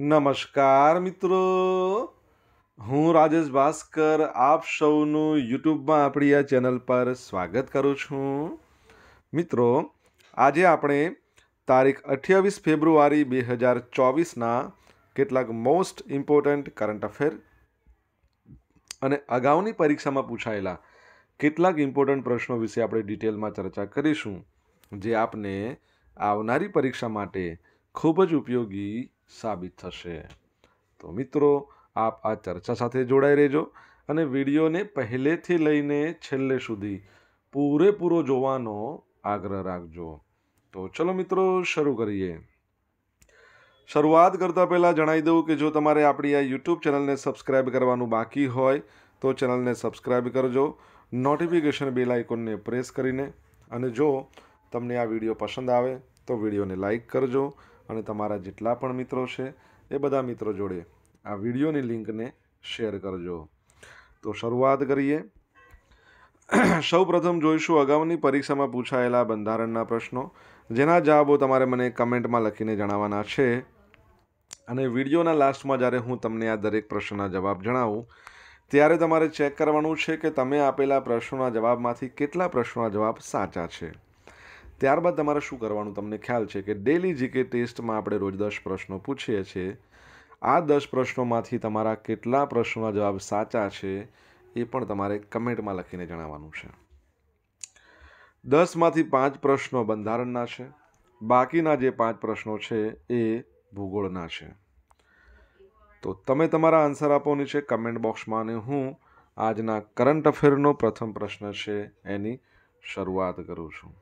નમસ્કાર મિત્રો હું રાજેશ ભાસ્કર આપ સૌનું યુટ્યુબમાં આપણી આ ચેનલ પર સ્વાગત કરું છું મિત્રો આજે આપણે તારીખ અઠ્યાવીસ ફેબ્રુઆરી બે હજાર ચોવીસના કેટલાક મોસ્ટ ઇમ્પોર્ટન્ટ કરંટ અફેર અને અગાઉની પરીક્ષામાં પૂછાયેલા કેટલાક ઇમ્પોર્ટન્ટ પ્રશ્નો વિશે આપણે ડિટેલમાં ચર્ચા કરીશું જે આપને આવનારી પરીક્ષા માટે ખૂબ જ ઉપયોગી સાબિત થશે તો મિત્રો આપ આ ચર્ચા સાથે જોડાઈ રહેજો અને વિડીયોને પહેલેથી લઈને છેલ્લે સુધી પૂરેપૂરો જોવાનો આગ્રહ રાખજો તો ચલો મિત્રો શરૂ કરીએ શરૂઆત કરતાં પહેલાં જણાવી દઉં કે જો તમારે આપણી આ યુટ્યુબ ચેનલને સબસ્ક્રાઈબ કરવાનું બાકી હોય તો ચેનલને સબસ્ક્રાઇબ કરજો નોટિફિકેશન બેલ આઇકોનને પ્રેસ કરીને અને જો તમને આ વિડીયો પસંદ આવે તો વિડીયોને લાઇક કરજો અને તમારા જેટલા પણ મિત્રો છે એ બધા મિત્રો જોડે આ વિડીયોની લિંકને શેર કરજો તો શરૂઆત કરીએ સૌ પ્રથમ જોઈશું અગાઉની પરીક્ષામાં પૂછાયેલા બંધારણના પ્રશ્નો જેના જવાબો તમારે મને કમેન્ટમાં લખીને જણાવવાના છે અને વિડીયોના લાસ્ટમાં જ્યારે હું તમને આ દરેક પ્રશ્નના જવાબ જણાવું ત્યારે તમારે ચેક કરવાનું છે કે તમે આપેલા પ્રશ્નોના જવાબમાંથી કેટલા પ્રશ્નોના જવાબ સાચા છે ત્યારબાદ તમારે શું કરવાનું તમને ખ્યાલ છે કે ડેલી જીકે ટેસ્ટમાં આપણે રોજ દસ પ્રશ્નો પૂછીએ છીએ આ દસ પ્રશ્નોમાંથી તમારા કેટલા પ્રશ્નોના જવાબ સાચા છે એ પણ તમારે કમેન્ટમાં લખીને જણાવવાનું છે દસમાંથી પાંચ પ્રશ્નો બંધારણના છે બાકીના જે પાંચ પ્રશ્નો છે એ ભૂગોળના છે તો તમે તમારા આન્સર આપોની છે કમેન્ટ બોક્સમાં અને હું આજના કરંટ અફેરનો પ્રથમ પ્રશ્ન છે એની શરૂઆત કરું છું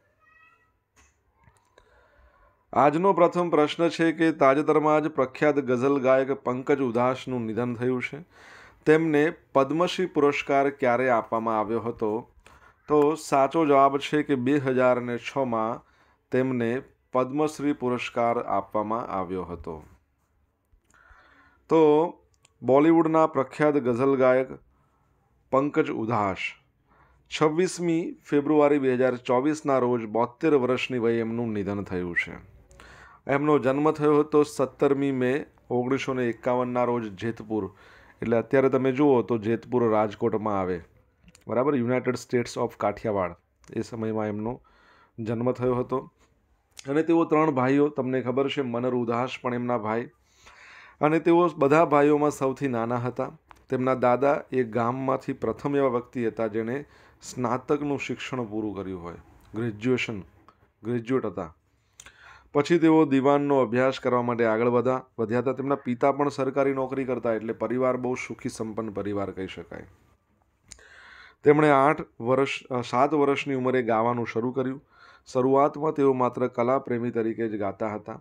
આજનો પ્રથમ પ્રશ્ન છે કે તાજેતરમાં જ પ્રખ્યાત ગઝલ ગાયક પંકજ ઉધાસનું નિધન થયું છે તેમને પદ્મશ્રી પુરસ્કાર ક્યારે આપવામાં આવ્યો હતો તો સાચો જવાબ છે કે બે હજાર ને છમાં તેમને પદ્મશ્રી પુરસ્કાર આપવામાં આવ્યો હતો તો બોલિવૂડના પ્રખ્યાત ગઝલ ગાયક પંકજ ઉધાસ છવ્વીસમી ફેબ્રુઆરી બે હજાર ચોવીસના રોજ બોતેર વર્ષની વયે એમનું નિધન થયું છે એમનો જન્મ થયો હતો સત્તરમી મે ઓગણીસો ને એકાવનના રોજ જેતપુર એટલે અત્યારે તમે જુઓ તો જેતપુર રાજકોટમાં આવે બરાબર યુનાઇટેડ સ્ટેટ્સ ઓફ કાઠિયાવાડ એ સમયમાં એમનો જન્મ થયો હતો અને તેઓ ત્રણ ભાઈઓ તમને ખબર છે મનર ઉદાસ પણ એમના ભાઈ અને તેઓ બધા ભાઈઓમાં સૌથી નાના હતા તેમના દાદા એ ગામમાંથી પ્રથમ એવા વ્યક્તિ હતા જેણે સ્નાતકનું શિક્ષણ પૂરું કર્યું હોય ગ્રેજ્યુએશન ગ્રેજ્યુએટ હતા પછી તેઓ દિવાનનો અભ્યાસ કરવા માટે આગળ વધ્યા વધ્યા હતા તેમના પિતા પણ સરકારી નોકરી કરતા એટલે પરિવાર બહુ સુખી સંપન્ન પરિવાર કહી શકાય તેમણે આઠ વર્ષ સાત વર્ષની ઉંમરે ગાવાનું શરૂ કર્યું શરૂઆતમાં તેઓ માત્ર કલા પ્રેમી તરીકે જ ગાતા હતા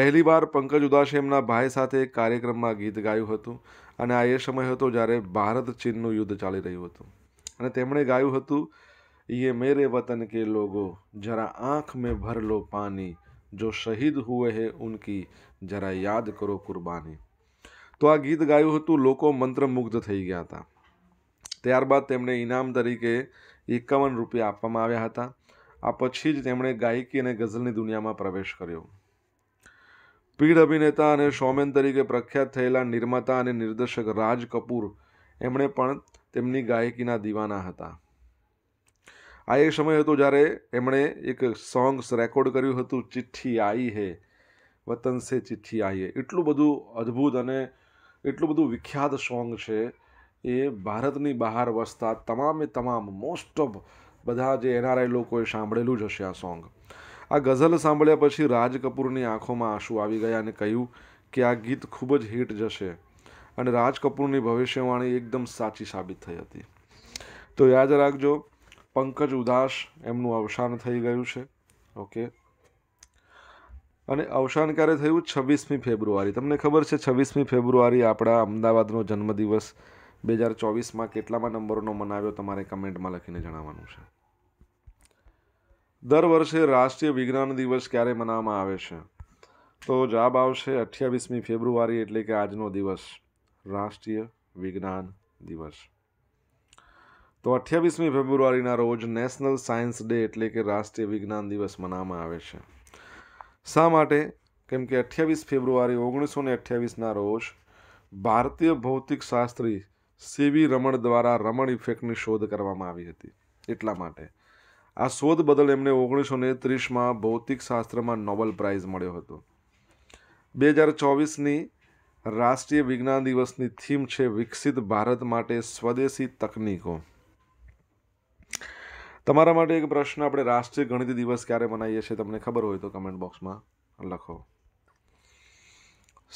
પહેલીવાર પંકજ ઉદાસે એમના ભાઈ સાથે એક કાર્યક્રમમાં ગીત ગાયું હતું અને આ એ સમય હતો જ્યારે ભારત ચીનનું યુદ્ધ ચાલી રહ્યું હતું અને તેમણે ગાયું હતું યે મેરે વતન કે લોગો જરા આંખ મેં ભર લો પાણી જો શહીદ હુએ હે ઉનકી જરા યાદ કરો કુરબાની તો આ ગીત ગાયું હતું લોકો મંત્રમુગ્ધ થઈ ગયા હતા ત્યારબાદ તેમણે ઇનામ તરીકે એકાવન રૂપિયા આપવામાં આવ્યા હતા આ પછી જ તેમણે ગાયકી અને ગઝલની દુનિયામાં પ્રવેશ કર્યો પીઢ અભિનેતા અને શોમેન તરીકે પ્રખ્યાત થયેલા નિર્માતા અને નિર્દેશક રાજ કપૂર એમણે પણ તેમની ગાયકીના દીવાના હતા આ એ સમય હતો જ્યારે એમણે એક સોંગ્સ રેકોર્ડ કર્યું હતું ચિઠ્ઠી આઈ હે વતન સે ચિઠ્ઠી આઈ હે એટલું બધું અદ્ભુત અને એટલું બધું વિખ્યાત સોંગ છે એ ભારતની બહાર વસતા તમામે તમામ મોસ્ટ ઓફ બધા જે એનઆરઆઈ લોકોએ સાંભળેલું જ હશે આ સોંગ આ ગઝલ સાંભળ્યા પછી રાજ કપૂરની આંખોમાં આંસુ આવી ગયા અને કહ્યું કે આ ગીત ખૂબ જ હિટ જશે અને રાજ કપૂરની ભવિષ્યવાણી એકદમ સાચી સાબિત થઈ હતી તો યાદ રાખજો પંકજ ઉદાસ એમનું અવસાન થઈ ગયું છે ઓકે અને અવસાન ક્યારે થયું છવ્વીસમી ફેબ્રુઆરી તમને ખબર છે છવ્વીસમી ફેબ્રુઆરી આપણા અમદાવાદનો જન્મદિવસ બે હજાર ચોવીસમાં કેટલામાં નંબરોનો મનાવ્યો તમારે કમેન્ટમાં લખીને જણાવવાનું છે દર વર્ષે રાષ્ટ્રીય વિજ્ઞાન દિવસ ક્યારે મનાવવામાં આવે છે તો જવાબ આવશે અઠ્યાવીસમી ફેબ્રુઆરી એટલે કે આજનો દિવસ રાષ્ટ્રીય વિજ્ઞાન દિવસ તો અઠ્યાવીસમી ફેબ્રુઆરીના રોજ નેશનલ સાયન્સ ડે એટલે કે રાષ્ટ્રીય વિજ્ઞાન દિવસ મનાવવામાં આવે છે શા માટે કેમ કે અઠ્યાવીસ ફેબ્રુઆરી ઓગણીસો ને અઠ્યાવીસના રોજ ભારતીય ભૌતિકશાસ્ત્રી સીવી રમણ દ્વારા રમણ ઇફેક્ટની શોધ કરવામાં આવી હતી એટલા માટે આ શોધ બદલ એમને ઓગણીસો ને ત્રીસમાં ભૌતિકશાસ્ત્રમાં નોબેલ પ્રાઇઝ મળ્યો હતો બે હજાર ચોવીસની રાષ્ટ્રીય વિજ્ઞાન દિવસની થીમ છે વિકસિત ભારત માટે સ્વદેશી તકનીકો તમારા માટે એક પ્રશ્ન આપણે રાષ્ટ્રીય ગણિત દિવસ ક્યારે મનાવીએ છીએ તમને ખબર હોય તો કમેન્ટ બોક્સમાં લખો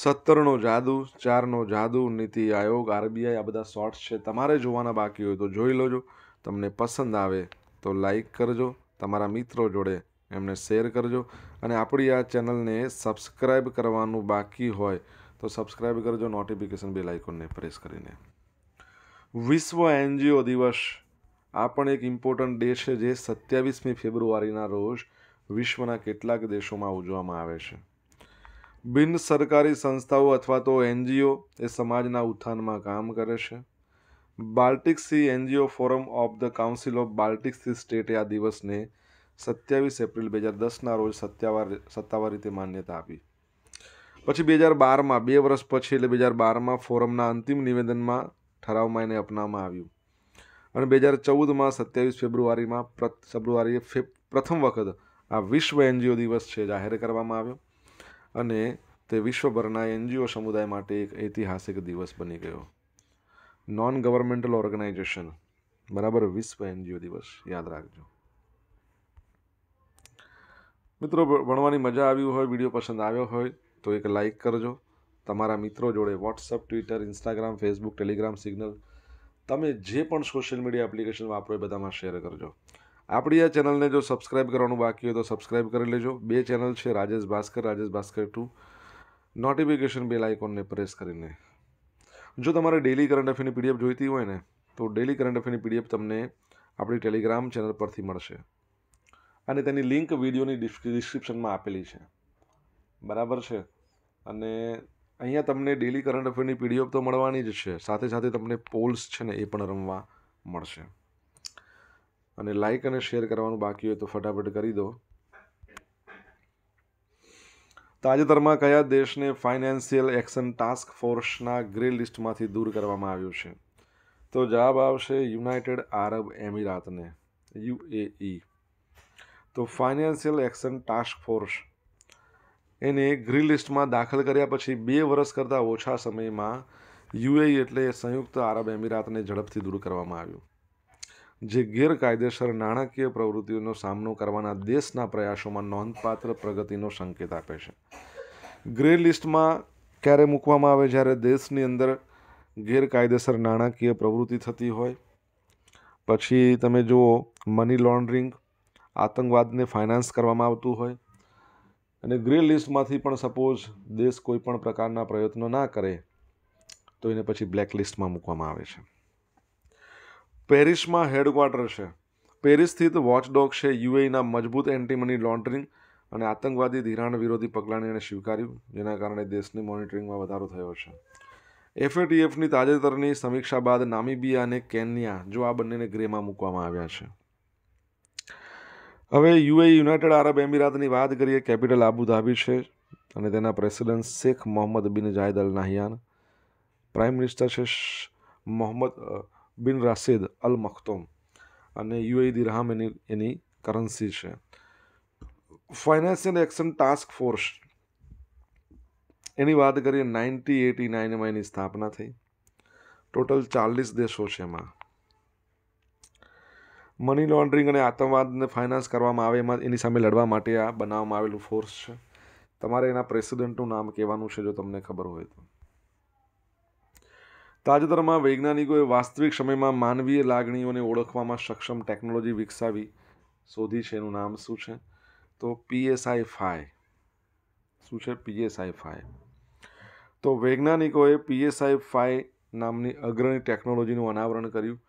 સત્તરનો જાદુ ચારનો જાદુ નીતિ આયોગ આરબીઆઈ આ બધા શોર્ટ્સ છે તમારે જોવાના બાકી હોય તો જોઈ લેજો તમને પસંદ આવે તો લાઈક કરજો તમારા મિત્રો જોડે એમને શેર કરજો અને આપણી આ ચેનલને સબસ્ક્રાઈબ કરવાનું બાકી હોય તો સબસ્ક્રાઈબ કરજો નોટિફિકેશન બેલ આઇકોનને પ્રેસ કરીને વિશ્વ એનજીઓ દિવસ આ પણ એક ઇમ્પોર્ટન્ટ ડે છે જે સત્યાવીસમી ફેબ્રુઆરીના રોજ વિશ્વના કેટલાક દેશોમાં ઉજવવામાં આવે છે બિન સરકારી સંસ્થાઓ અથવા તો એનજીઓ એ સમાજના ઉત્થાનમાં કામ કરે છે Baltic Sea NGO forum of the council of Baltic Sea સ્ટેટે આ દિવસને સત્યાવીસ એપ્રિલ બે હજાર દસના રોજ સત્યાવાર સત્તાવાર રીતે માન્યતા આપી પછી બે હજાર બારમાં બે વર્ષ પછી એટલે બે હજાર બારમાં ફોરમના અંતિમ નિવેદનમાં ઠરાવમાં એને અપનાવવામાં આવ્યું અને બે હજાર ચૌદમાં સત્યાવીસ ફેબ્રુઆરીમાં ફેબ્રુઆરીએ પ્રથમ વખત આ વિશ્વ એનજીઓ દિવસ છે જાહેર કરવામાં આવ્યો અને તે વિશ્વભરના એનજીઓ સમુદાય માટે એક ઐતિહાસિક દિવસ બની ગયો નોન ગવર્મેન્ટલ ઓર્ગેનાઇઝેશન બરાબર વિશ્વ એનજીઓ દિવસ યાદ રાખજો મિત્રો ભણવાની મજા આવી હોય વિડીયો પસંદ આવ્યો હોય તો એક લાઇક કરજો તમારા મિત્રો જોડે WhatsApp Twitter Instagram Facebook Telegram Signal તમે જે પણ સોશિયલ મીડિયા એપ્લિકેશન વાપરો એ બધામાં શેર કરજો આપણી આ ચેનલને જો સબસ્ક્રાઇબ કરવાનું બાકી હોય તો સબસ્ક્રાઇબ કરી લેજો બે ચેનલ છે Rajesh Bhaskar Rajesh Bhaskar two notification bell આઇકોનને પ્રેસ કરીને જો તમારે ડેલી કરંટ અફેરની પીડીએફ જોઈતી હોય ને તો ડેલી કરંટ અફેરની પીડીએફ તમને આપણી ટેલિગ્રામ ચેનલ પરથી મળશે અને તેની લિંક વિડીયોની ડિસ્ક્રિપ્શનમાં આપેલી છે બરાબર છે અને અહીંયા તમને ડેલી કરંટ અફેરની પીડીએફ તો મળવાની જ છે સાથે સાથે તમને પોલ્સ છે ને એ પણ રમવા મળશે અને લાઇક અને શેર કરવાનું બાકી હોય તો ફટાફટ કરી દો તાજેતરમાં કયા દેશને ફાઇનાન્શિયલ એક્શન ટાસ્ક ફોર્સના ગ્રે લિસ્ટમાંથી દૂર કરવામાં આવ્યું છે તો જવાબ આવશે યુનાઇટેડ આરબ એમિરાતને યુએઈ તો ફાઇનાન્શિયલ એક્શન ટાસ્ક ફોર્સ એને ગ્રી લિસ્ટમાં દાખલ કર્યા પછી બે વર્ષ કરતાં ઓછા સમયમાં યુએઈ એટલે સંયુક્ત આરબ એમિરાતને ઝડપથી દૂર કરવામાં આવ્યું જે ગેરકાયદેસર નાણાકીય પ્રવૃત્તિઓનો સામનો કરવાના દેશના પ્રયાસોમાં નોંધપાત્ર પ્રગતિનો સંકેત આપે છે ગ્રે લિસ્ટમાં ક્યારે મૂકવામાં આવે જ્યારે દેશની અંદર ગેરકાયદેસર નાણાકીય પ્રવૃત્તિ થતી હોય પછી તમે જુઓ મની લોન્ડરિંગ આતંકવાદને ફાઇનાન્સ કરવામાં આવતું હોય અને ગ્રે લિસ્ટમાંથી પણ સપોઝ દેશ કોઈ પણ પ્રકારના પ્રયત્નો ના કરે તો એને પછી બ્લેક લિસ્ટમાં મૂકવામાં આવે છે પેરિસમાં હેડક્વાર્ટર છે પેરિસ સ્થિત વોચડોગ છે યુએઈના મજબૂત એન્ટી મની લોન્ડરિંગ અને આતંકવાદી ધિરાણ વિરોધી પગલાંને એણે સ્વીકાર્યું જેના કારણે દેશની મોનિટરિંગમાં વધારો થયો છે એફએટીએફની તાજેતરની સમીક્ષા બાદ નામીબિયા અને કેન્યા જો આ બંનેને ગ્રેમાં મૂકવામાં આવ્યા છે હવે યુએ યુનાઇટેડ આરબ એમિરાતની વાત કરીએ કેપિટલ આબુધાબી છે અને તેના પ્રેસિડેન્ટ શેખ મોહમ્મદ બિન જાયદ અલ નાહિયાન પ્રાઇમ મિનિસ્ટર છે મોહમ્મદ બિન રાશિદ અલ મખ્તોમ અને યુએ દિરહામ એની એની કરન્સી છે ફાઇનાન્શિયલ એક્શન ટાસ્ક ફોર્સ એની વાત કરીએ નાઇન્ટી એટી નાઇનમાં એની સ્થાપના થઈ ટોટલ ચાલીસ દેશો છે એમાં મની લોન્ડરિંગ અને આતંકવાદને ફાઇનાન્સ કરવામાં આવે એમાં એની સામે લડવા માટે આ બનાવવામાં આવેલું ફોર્સ છે તમારે એના પ્રેસિડેન્ટનું નામ કહેવાનું છે જો તમને ખબર હોય તો તાજેતરમાં વૈજ્ઞાનિકોએ વાસ્તવિક સમયમાં માનવીય લાગણીઓને ઓળખવામાં સક્ષમ ટેકનોલોજી વિકસાવી શોધી છે એનું નામ શું છે તો પીએસઆઈ ફાઈ શું છે પીએસઆઈ ફાઈ તો વૈજ્ઞાનિકોએ પીએસઆઈ ફાઈ નામની અગ્રણી ટેકનોલોજીનું અનાવરણ કર્યું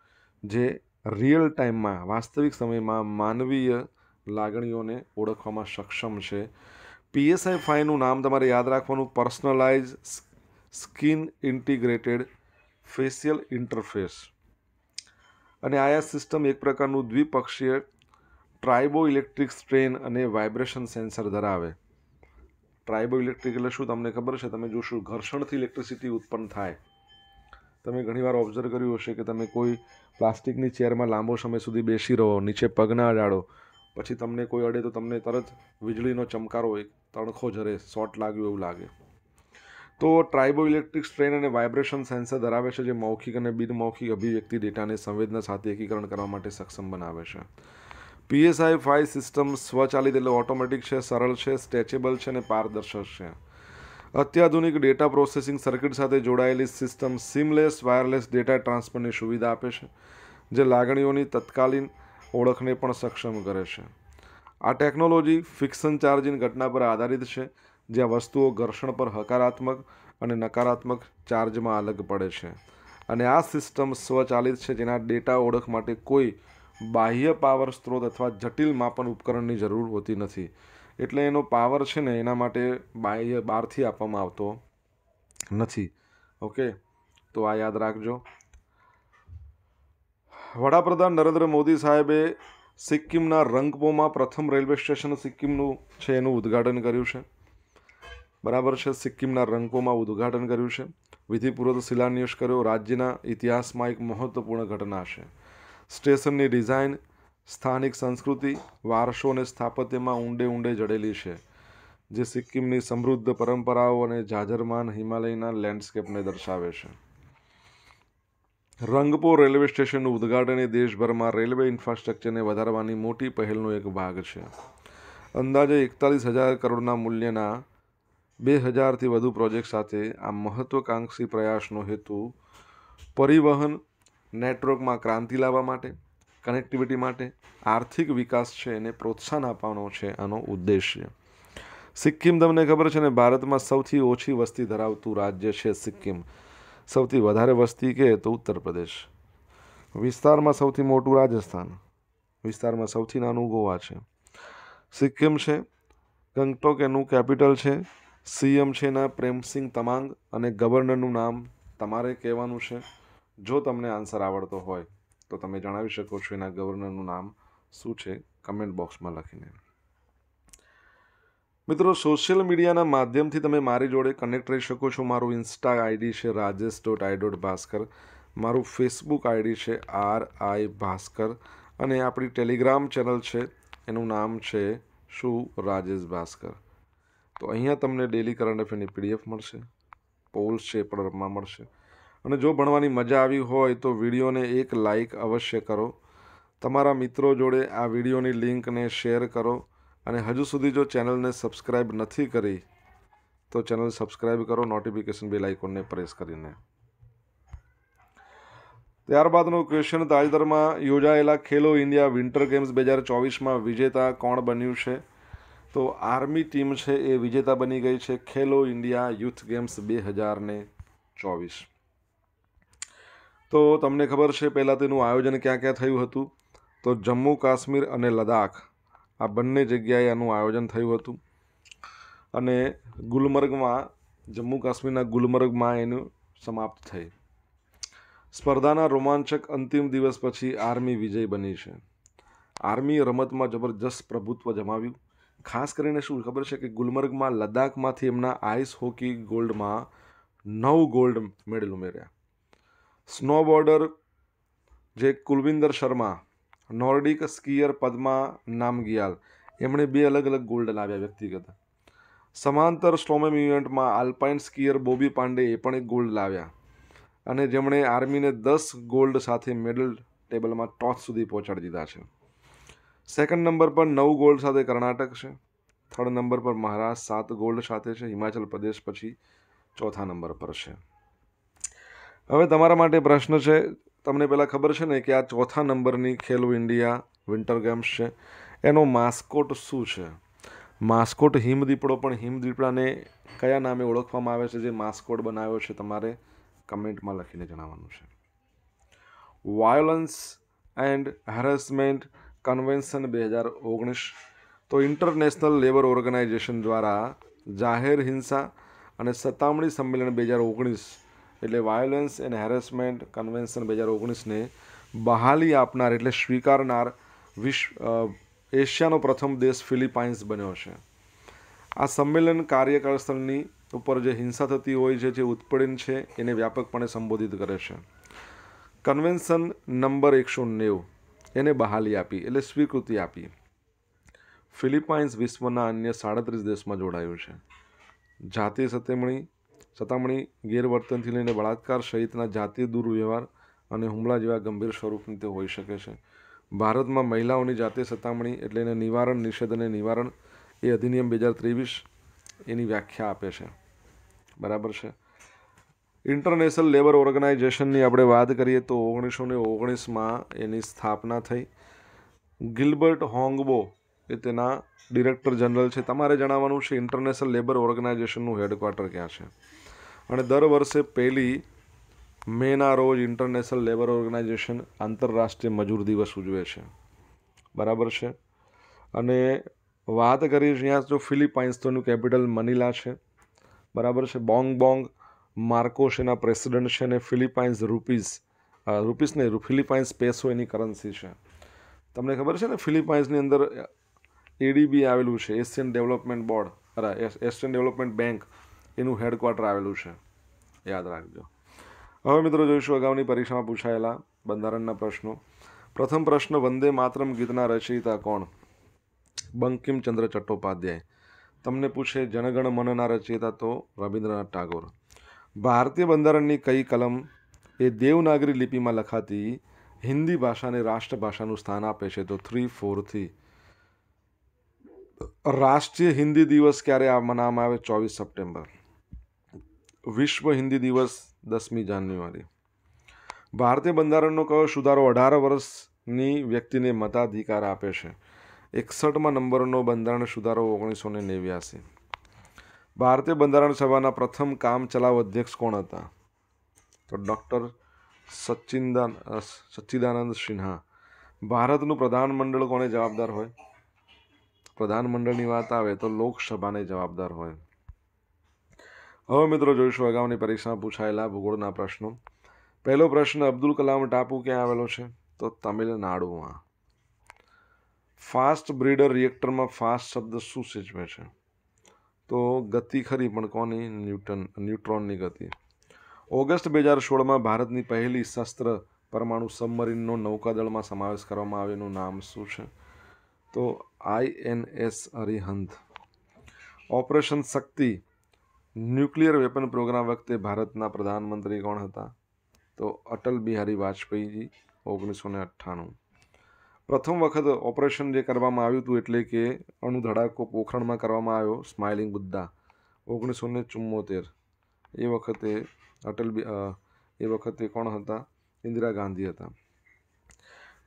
જે રિયલ ટાઈમમાં વાસ્તવિક સમયમાં માનવીય લાગણીઓને ઓળખવામાં સક્ષમ છે પીએસઆઈ ફાઈનું નામ તમારે યાદ રાખવાનું personalise skin integrated facial interface અને આયા સિસ્ટમ એક પ્રકારનું દ્વિપક્ષીય ટ્રાઇબો ઇલેક્ટ્રિક સ્ટ્રેન અને વાઇબ્રેશન સેન્સર ધરાવે ટ્રાઇબો ઇલેક્ટ્રિક એટલે શું તમને ખબર છે તમે જોશું ઘર્ષણથી ઇલેક્ટ્રિસિટી ઉત્પન્ન થાય તમે ઘણીવાર ઓબ્ઝર્વ કર્યું હશે કે તમે કોઈ પ્લાસ્ટિકની ચેરમાં લાંબો સમય સુધી બેસી રહો નીચે પગ ના અડાડો પછી તમને કોઈ અડે તો તમને તરત વીજળીનો ચમકારો એક તણખો જરે શોર્ટ લાગ્યું એવું લાગે તો ટ્રાઇબો ઇલેક્ટ્રિક સ્ટ્રેન અને વાઇબ્રેશન સેન્સર ધરાવે છે જે મૌખિક અને બિનમૌખિક અભિવ્યક્તિ ડેટાને સંવેદના સાથે એકીકરણ કરવા માટે સક્ષમ બનાવે છે પીએસઆઈ ફાઇવ સિસ્ટમ સ્વચાલિત એટલે ઓટોમેટિક છે સરળ છે સ્ટ્રેચેબલ છે અને પારદર્શક છે અત્યાધુનિક ડેટા પ્રોસેસિંગ સર્કિટ સાથે જોડાયેલી સિસ્ટમ સિમલેસ વાયરલેસ ડેટા ટ્રાન્સફરની સુવિધા આપે છે જે લાગણીઓની તત્કાલીન ઓળખને પણ સક્ષમ કરે છે આ ટેકનોલોજી ફિક્સન ચાર્જિંગ ઘટના પર આધારિત છે જ્યાં વસ્તુઓ ઘર્ષણ પર હકારાત્મક અને નકારાત્મક ચાર્જમાં અલગ પડે છે અને આ સિસ્ટમ સ્વચાલિત છે જેના ડેટા ઓળખ માટે કોઈ બાહ્ય પાવર સ્ત્રોત અથવા જટિલ માપન ઉપકરણની જરૂર હોતી નથી એટલે એનો પાવર છે ને એના માટે બાય બહારથી આપવામાં આવતો નથી ઓકે તો આ યાદ રાખજો વડાપ્રધાન નરેન્દ્ર મોદી સાહેબે સિક્કિમના રંગપોમાં પ્રથમ રેલવે સ્ટેશન સિક્કિમનું છે એનું ઉદ્ઘાટન કર્યું છે બરાબર છે સિક્કિમના રંગપોમાં ઉદ્ઘાટન કર્યું છે વિધિપૂર્વક શિલાન્યાસ કર્યો રાજ્યના ઇતિહાસમાં એક મહત્વપૂર્ણ ઘટના છે સ્ટેશનની ડિઝાઇન સ્થાનિક સંસ્કૃતિ વારસો અને સ્થાપત્યમાં ઊંડે ઊંડે જડેલી છે જે સિક્કિમની સમૃદ્ધ પરંપરાઓ અને જાજરમાન હિમાલયના લેન્ડસ્કેપને દર્શાવે છે રંગપો રેલવે સ્ટેશનનું ઉદ્ઘાટન એ દેશભરમાં રેલવે ઇન્ફ્રાસ્ટ્રક્ચરને વધારવાની મોટી પહેલનો એક ભાગ છે અંદાજે એકતાલીસ હજાર કરોડના મૂલ્યના બે હજારથી વધુ પ્રોજેક્ટ સાથે આ મહત્ત્વાકાંક્ષી પ્રયાસનો હેતુ પરિવહન નેટવર્કમાં ક્રાંતિ લાવવા માટે કનેક્ટિવિટી માટે આર્થિક વિકાસ છે એને પ્રોત્સાહન આપવાનો છે આનો ઉદ્દેશ્ય સિક્કિમ તમને ખબર છે ને ભારતમાં સૌથી ઓછી વસ્તી ધરાવતું રાજ્ય છે સિક્કિમ સૌથી વધારે વસ્તી કે તો ઉત્તર પ્રદેશ વિસ્તારમાં સૌથી મોટું રાજસ્થાન વિસ્તારમાં સૌથી નાનું ગોવા છે સિક્કિમ છે ગંગટોક એનું કેપિટલ છે સીએમ છે એના પ્રેમસિંહ તમાંગ અને ગવર્નરનું નામ તમારે કહેવાનું છે જો તમને આન્સર આવડતો હોય તો તમે જણાવી શકો છો એના ગવર્નરનું નામ શું છે કમેન્ટ બોક્સમાં લખીને મિત્રો સોશિયલ મીડિયાના માધ્યમથી તમે મારી જોડે કનેક્ટ રહી શકો છો મારું ઇન્સ્ટા આઈડી છે Rajesh dot I dot Bhaskar મારું ફેસબુક આઈડી છે આર આઈ ભાસ્કર અને આપણી ટેલિગ્રામ ચેનલ છે એનું નામ છે શું રાજેશ ભાસ્કર તો અહીંયા તમને ડેલી કરંટ અફેરની પીડીએફ મળશે પોલ્સ છે એ પણ રમવા મળશે અને જો ભણવાની મજા આવી હોય તો વિડીયોને એક લાઇક અવશ્ય કરો તમારા મિત્રો જોડે આ વિડીયોની લિંકને શેર કરો અને હજુ સુધી જો ચેનલને સબસ્ક્રાઇબ નથી કરી તો ચેનલ સબસ્ક્રાઈબ કરો નોટિફિકેશન બે આઇકોનને પ્રેસ કરીને ત્યારબાદનો ક્વેશ્ચન તાજેતરમાં યોજાયેલા ખેલો ઇન્ડિયા વિન્ટર ગેમ્સ બે હજાર ચોવીસમાં વિજેતા કોણ બન્યું છે તો આર્મી ટીમ છે એ વિજેતા બની ગઈ છે ખેલો ઇન્ડિયા યુથ ગેમ્સ બે હજાર ચોવીસ તો તમને ખબર છે પહેલાં તેનું આયોજન ક્યાં ક્યાં થયું હતું તો જમ્મુ કાશ્મીર અને લદ્દાખ આ બંને જગ્યાએ આનું આયોજન થયું હતું અને ગુલમર્ગમાં જમ્મુ કાશ્મીરના ગુલમર્ગમાં એનું સમાપ્ત થઈ સ્પર્ધાના રોમાંચક અંતિમ દિવસ પછી આર્મી વિજય બની છે આર્મી રમતમાં જબરજસ્ત પ્રભુત્વ જમાવ્યું ખાસ કરીને શું ખબર છે કે ગુલમર્ગમાં લદ્દાખમાંથી એમના આઈસ હોકી ગોલ્ડમાં નવ ગોલ્ડ મેડલ ઉમેર્યા સ્નોબોર્ડર જે કુલવિંદર શર્મા નોર્ડિક સ્કીયર પદ્મા નામગિયાલ એમણે બે અલગ અલગ ગોલ્ડ લાવ્યા વ્યક્તિગત સમાંતર સ્લોમેમ ઇવેન્ટમાં આલ્પાઇન સ્કીયર બોબી પાંડે એ પણ એક ગોલ્ડ લાવ્યા અને જેમણે આર્મીને દસ ગોલ્ડ સાથે મેડલ ટેબલમાં ટોચ સુધી પહોંચાડી દીધા છે સેકન્ડ નંબર પર નવ ગોલ્ડ સાથે કર્ણાટક છે થર્ડ નંબર પર મહારાષ્ટ્ર સાત ગોલ્ડ સાથે છે હિમાચલ પ્રદેશ પછી ચોથા નંબર પર છે હવે તમારા માટે પ્રશ્ન છે તમને પહેલાં ખબર છે ને કે આ ચોથા નંબરની ખેલો ઇન્ડિયા વિન્ટર ગેમ્સ છે એનો માસ્કોટ શું છે માસ્કોટ હિમદીપડો પણ હિમદીપડાને કયા નામે ઓળખવામાં આવે છે જે માસ્કોટ બનાવ્યો છે તમારે કમેન્ટમાં લખીને જણાવવાનું છે વાયોલન્સ એન્ડ હેરેસમેન્ટ કન્વેન્શન બે હજાર ઓગણીસ તો ઇન્ટરનેશનલ લેબર ઓર્ગેનાઇઝેશન દ્વારા જાહેર હિંસા અને સતામણી સંમેલન બે હજાર ઓગણીસ એટલે વાયોલન્સ એન્ડ હેરેસમેન્ટ કન્વેન્શન બે હજાર ઓગણીસને બહાલી આપનાર એટલે સ્વીકારનાર વિશ્વ એશિયાનો પ્રથમ દેશ ફિલિપાઇન્સ બન્યો છે આ સંમેલન કાર્યકાળ સ્થળની ઉપર જે હિંસા થતી હોય છે જે ઉત્પીડન છે એને વ્યાપકપણે સંબોધિત કરે છે કન્વેન્શન નંબર એકસો નેવું એને બહાલી આપી એટલે સ્વીકૃતિ આપી ફિલિપાઇન્સ વિશ્વના અન્ય સાડત્રીસ દેશમાં જોડાયું છે જાતીય સતેમણી સતામણી ગેરવર્તનથી લઈને બળાત્કાર સહિતના જાતીય દુર્વ્યવહાર અને હુમલા જેવા ગંભીર સ્વરૂપની તે હોઈ શકે છે ભારતમાં મહિલાઓની જાતીય સતામણી એટલે એને નિવારણ નિષેધ અને નિવારણ એ અધિનિયમ બે હજાર ત્રેવીસ એની વ્યાખ્યા આપે છે બરાબર છે ઇન્ટરનેશનલ લેબર ઓર્ગેનાઇઝેશનની આપણે વાત કરીએ તો ઓગણીસો ને ઓગણીસમાં એની સ્થાપના થઈ ગિલ્બર્ટ હોંગબો એ તેના ડિરેક્ટર જનરલ છે તમારે જણાવવાનું છે ઇન્ટરનેશનલ લેબર ઓર્ગેનાઇઝેશનનું હેડક્વાર્ટર ક્યાં છે અને દર વર્ષે પહેલી મેના રોજ ઇન્ટરનેશનલ લેબર ઓર્ગેનાઇઝેશન આંતરરાષ્ટ્રીય મજૂર દિવસ ઉજવે છે બરાબર છે અને વાત કરીએ અહીંયા જો ફિલિપાઇન્સ તો કેપિટલ મનીલા છે બરાબર છે બોંગ બોંગ માર્કોસ એના પ્રેસિડેન્ટ છે અને ફિલિપાઇન્સ રૂપીસ રૂપીસ નહીં ફિલિપાઇન્સ પેસો એની કરન્સી છે તમને ખબર છે ને ફિલિપાઇન્સની અંદર એડીબી આવેલું છે એશિયન ડેવલપમેન્ટ બોર્ડ અરે એશિયન ડેવલપમેન્ટ બેંક એનું હેડક્વાર્ટર આવેલું છે યાદ રાખજો હવે મિત્રો જોઈશું અગાઉની પરીક્ષામાં પૂછાયેલા બંધારણના પ્રશ્નો પ્રથમ પ્રશ્ન વંદે માતરમ ગીતના રચયિતા કોણ બંકિમચંદ્ર ચટ્ટોપાધ્યાય તમને પૂછે જનગણ મનના રચયિતા તો રવિન્દ્રનાથ ટાગોર ભારતીય બંધારણની કઈ કલમ એ દેવનાગરી લિપિમાં લખાતી હિન્દી ભાષાને રાષ્ટ્રભાષાનું સ્થાન આપે છે તો થ્રી ફોરથી રાષ્ટ્રીય હિન્દી દિવસ ક્યારે આ મનાવવામાં આવે ચોવીસ સપ્ટેમ્બર વિશ્વ હિન્દી દિવસ દસમી જાન્યુઆરી ભારતીય બંધારણનો કયો સુધારો અઢાર વર્ષની વ્યક્તિને મતાધિકાર આપે છે એકસઠમાં નંબરનો બંધારણ સુધારો ઓગણીસો ને નેવ્યાસી ભારતીય બંધારણ સભાના પ્રથમ કામ ચલાવ અધ્યક્ષ કોણ હતા તો ડૉક્ટર સચ્ચિદાન સચ્ચિદાનંદ સિન્હા ભારતનું પ્રધાનમંડળ કોને જવાબદાર હોય પ્રધાનમંડળની વાત આવે તો લોકસભાને જવાબદાર હોય હવે મિત્રો જોઈશું અગાઉની પરીક્ષામાં પૂછાયેલા ભૂગોળના પ્રશ્નો પહેલો પ્રશ્ન અબ્દુલ કલામ ટાપુ ક્યાં આવેલો છે તો તમિલનાડુમાં ફાસ્ટ બ્રીડર રિએક્ટરમાં ફાસ્ટ શબ્દ શું સૂચવે છે તો ગતિ ખરી પણ કોની ન્યૂટન ન્યુટ્રોનની ગતિ ઓગસ્ટ બે હજાર સોળમાં ભારતની પહેલી શસ્ત્ર પરમાણુ સબમરીનનો નૌકાદળમાં સમાવેશ કરવામાં આવ્યો નામ શું છે તો INS Arihant operation Shakti nuclear weapon programme વખતે ભારતના પ્રધાનમંત્રી કોણ હતા તો અટલ બિહારી વાજપેયીજી ઓગણીસો ને અઠ્ઠાણું પ્રથમ વખત ઓપરેશન જે કરવામાં આવ્યું હતું એટલે કે અણુધડાકો પોખરણમાં કરવામાં આવ્યો સ્માઇલિંગ બુદ્ધા ઓગણીસો ને ચુમ્મોતેર એ વખતે અટલ એ વખતે કોણ હતા ઇન્દિરા ગાંધી હતા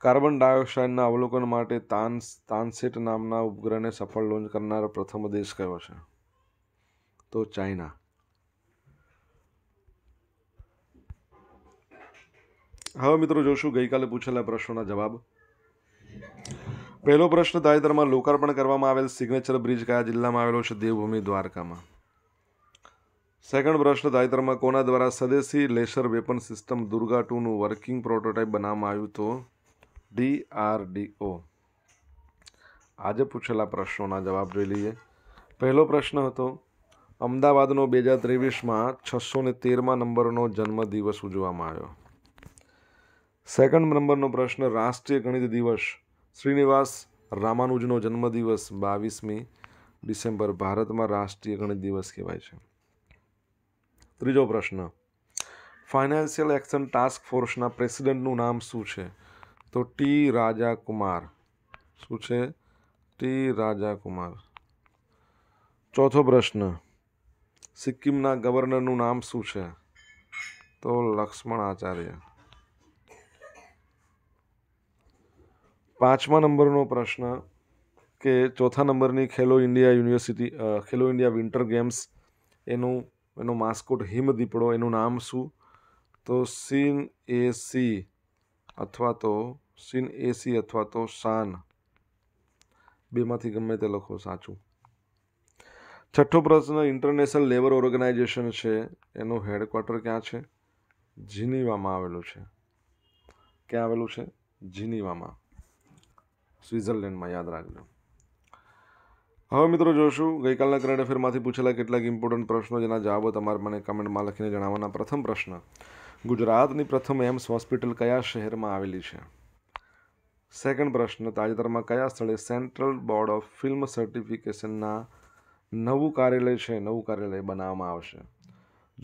કાર્બન ડાયોક્સાઇડના અવલોકન માટે તાન તાનસેટ નામના ઉપગ્રહને સફળ લોન્ચ કરનાર પ્રથમ દેશ કયો છે તો ચાઇના હવે મિત્રો જોશું ગઈકાલે પૂછેલા પ્રશ્નોના જવાબ પહેલો પ્રશ્ન તાજેતરમાં લોકાર્પણ કરવામાં આવેલ સિગ્નેચર બ્રિજ કયા જિલ્લામાં આવેલો છે દેવભૂમિ દ્વારકામાં સેકન્ડ પ્રશ્ન તાજેતરમાં કોના દ્વારા સ્વદેશી લેસર વેપન સિસ્ટમ દુર્ગા ટુનું વર્કિંગ પ્રોટોટાઇપ બનાવવામાં આવ્યું તો ડીઆરડીઓ આજે પૂછેલા પ્રશ્નોના જવાબ જોઈ લઈએ પહેલો પ્રશ્ન હતો અમદાવાદનો બે હજાર ત્રેવીસમાં છસો ને તેરમાં નંબરનો જન્મદિવસ ઉજવવામાં આવ્યો સેકન્ડ નંબરનો પ્રશ્ન રાષ્ટ્રીય ગણિત દિવસ શ્રીનિવાસ રામાનુજનો જન્મદિવસ બાવીસમી ડિસેમ્બર ભારતમાં રાષ્ટ્રીય ગણિત દિવસ કહેવાય છે ત્રીજો પ્રશ્ન ફાઇનાન્શિયલ એક્શન ટાસ્ક ફોર્સના પ્રેસિડેન્ટનું નામ શું છે તો ટી રાજા કુમાર શું છે ટી રાજા કુમાર ચોથો પ્રશ્ન સિક્કિમના ગવર્નરનું નામ શું છે તો લક્ષ્મણ આચાર્ય પાંચમા નંબરનો પ્રશ્ન કે ચોથા નંબરની Khelo India university Khelo India winter games એનું એનો માસ્કોટ હિમ દીપડો એનું નામ શું તો સીન એ સી અથવા તો સીન એ સી અથવા તો શાન બેમાંથી ગમે તે લખો સાચું છઠ્ઠો પ્રશ્ન ઇન્ટરનેશનલ લેબર ઓર્ગેનાઇઝેશન છે એનું હેડક્વાર્ટર ક્યાં છે જીનીવામાં આવેલું છે ક્યાં આવેલું છે જીનીવામાં સ્વિટ્ઝરલેન્ડમાં યાદ રાખજો હવે મિત્રો જોશું ગઈકાલના કરંટ અફેરમાંથી પૂછેલા કેટલાક ઇમ્પોર્ટન્ટ પ્રશ્નો જેના જવાબો તમારે મને કમેન્ટમાં લખીને જણાવવાના પ્રથમ પ્રશ્ન ગુજરાતની પ્રથમ એમ્સ હોસ્પિટલ કયા શહેરમાં આવેલી છે સેકન્ડ પ્રશ્ન તાજેતરમાં કયા સ્થળે સેન્ટ્રલ બોર્ડ ઓફ ફિલ્મ સર્ટિફિકેશનના નવું કાર્યાલય છે નવું કાર્યાલય બનાવવામાં આવશે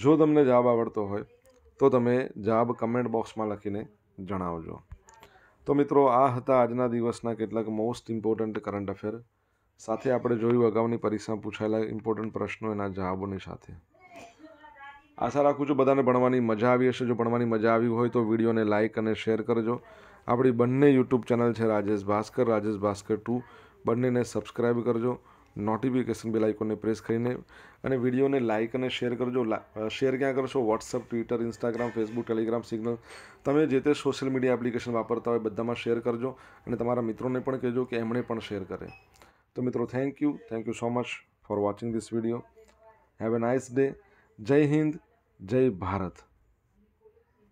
જો તમને જાબ આવડતો હોય તો તમે જાબ કમેન્ટ બોક્સમાં લખીને જણાવજો તો મિત્રો આ હતા આજના દિવસના કેટલાક મોસ્ટ ઇમ્પોર્ટન્ટ કરંટ અફેર સાથે આપણે જોયું અગાઉની પરીક્ષામાં પૂછાયેલા ઇમ્પોર્ટન્ટ પ્રશ્નો એના જવાબોની સાથે આશા રાખું છું બધાને ભણવાની મજા આવી હશે જો ભણવાની મજા આવી હોય તો વિડીયોને લાઇક અને શેર કરજો આપણી બંને યુટ્યુબ ચેનલ છે રાજેશ ભાસ્કર રાજેશ ભાસ્કર ટુ બંનેને સબસ્ક્રાઈબ કરજો નોટિફિકેશન બેલ આઇકોનને પ્રેસ કરીને અને વિડીયોને લાઇક અને શેર કરજો શેર ક્યાં કરશો WhatsApp Twitter Instagram Facebook Telegram Signal તમે જે તે સોશિયલ મીડિયા એપ્લિકેશન વાપરતા હોય બધામાં શેર કરજો અને તમારા મિત્રોને પણ કહેજો કે એમણે પણ શેર કરે તો મિત્રો thank you thank you so much for watching this video have a nice day જય હિન્દ જય ભારત